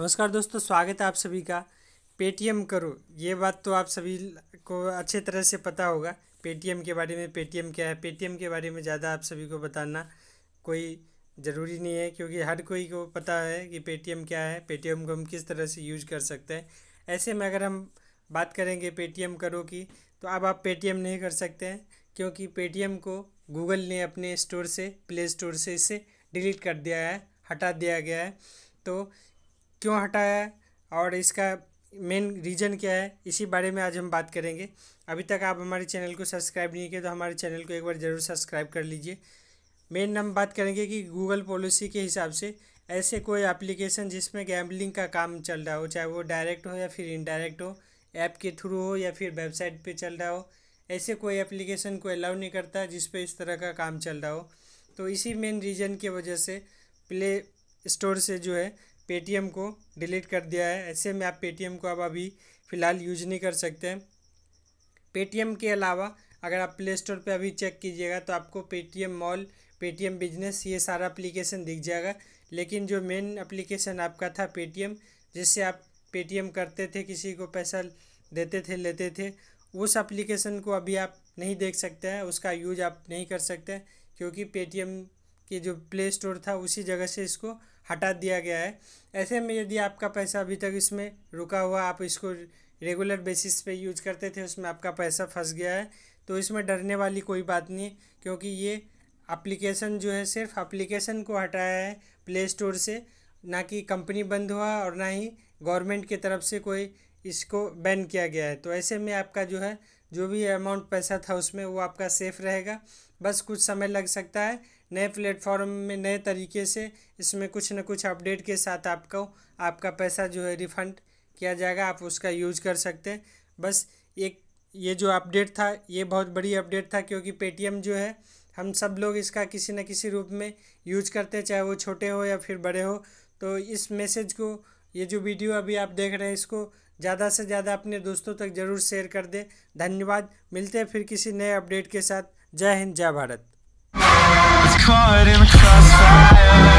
नमस्कार दोस्तों स्वागत है आप सभी का पेटीएम करो ये बात तो आप सभी को अच्छे तरह से पता होगा पेटीएम के बारे में पेटीएम क्या है पेटीएम के बारे में ज़्यादा आप सभी को बताना कोई ज़रूरी नहीं है क्योंकि हर कोई को पता है कि पेटीएम क्या है पेटीएम को हम किस तरह से यूज कर सकते हैं ऐसे में अगर हम बात करेंगे पेटीएम करो की तो अब आप पेटीएम नहीं कर सकते हैं क्योंकि पेटीएम को गूगल ने अपने स्टोर से प्ले स्टोर से इसे डिलीट कर दिया है हटा दिया गया है तो क्यों हटाया और इसका मेन रीज़न क्या है इसी बारे में आज हम बात करेंगे अभी तक आप हमारे चैनल को सब्सक्राइब नहीं किए तो हमारे चैनल को एक बार ज़रूर सब्सक्राइब कर लीजिए मेन हम बात करेंगे कि गूगल पॉलिसी के हिसाब से ऐसे कोई एप्लीकेशन जिसमें गैम्बलिंग का काम चल रहा हो चाहे वो डायरेक्ट हो या फिर इनडायरेक्ट हो ऐप के थ्रू हो या फिर वेबसाइट पर चल रहा हो ऐसे कोई एप्लीकेशन को अलाउ नहीं करता जिस पर इस तरह का काम चल रहा हो तो इसी मेन रीज़न की वजह से प्ले स्टोर से जो है पेटीएम को डिलीट कर दिया है ऐसे में आप पेटीएम को अब अभी फ़िलहाल यूज नहीं कर सकते पेटीएम के अलावा अगर आप प्ले स्टोर पर अभी चेक कीजिएगा तो आपको पेटीएम मॉल पेटीएम बिजनेस ये सारा एप्लीकेशन दिख जाएगा लेकिन जो मेन एप्लीकेशन आपका था पेटीएम जिससे आप पेटीएम करते थे किसी को पैसा देते थे लेते थे उस एप्लीकेशन को अभी आप नहीं देख सकते हैं उसका यूज आप नहीं कर सकते क्योंकि पेटीएम कि जो प्ले स्टोर था उसी जगह से इसको हटा दिया गया है ऐसे में यदि आपका पैसा अभी तक इसमें रुका हुआ आप इसको रेगुलर बेसिस पे यूज करते थे उसमें आपका पैसा फंस गया है तो इसमें डरने वाली कोई बात नहीं क्योंकि ये एप्लीकेशन जो है सिर्फ एप्लीकेशन को हटाया है प्ले स्टोर से ना कि कंपनी बंद हुआ और ना ही गवर्नमेंट की तरफ से कोई इसको बैन किया गया है तो ऐसे में आपका जो है जो भी अमाउंट पैसा था उसमें वो आपका सेफ़ रहेगा बस कुछ समय लग सकता है नए प्लेटफॉर्म में नए तरीके से इसमें कुछ ना कुछ अपडेट के साथ आपको आपका पैसा जो है रिफ़ंड किया जाएगा आप उसका यूज कर सकते हैं बस एक ये जो अपडेट था ये बहुत बड़ी अपडेट था क्योंकि पेटीएम जो है हम सब लोग इसका किसी न किसी रूप में यूज करते हैं चाहे वो छोटे हो या फिर बड़े हो तो इस मैसेज को ये जो वीडियो अभी आप देख रहे हैं इसको ज़्यादा से ज़्यादा अपने दोस्तों तक ज़रूर शेयर कर दें धन्यवाद मिलते हैं फिर किसी नए अपडेट के साथ जय हिंद जय भारत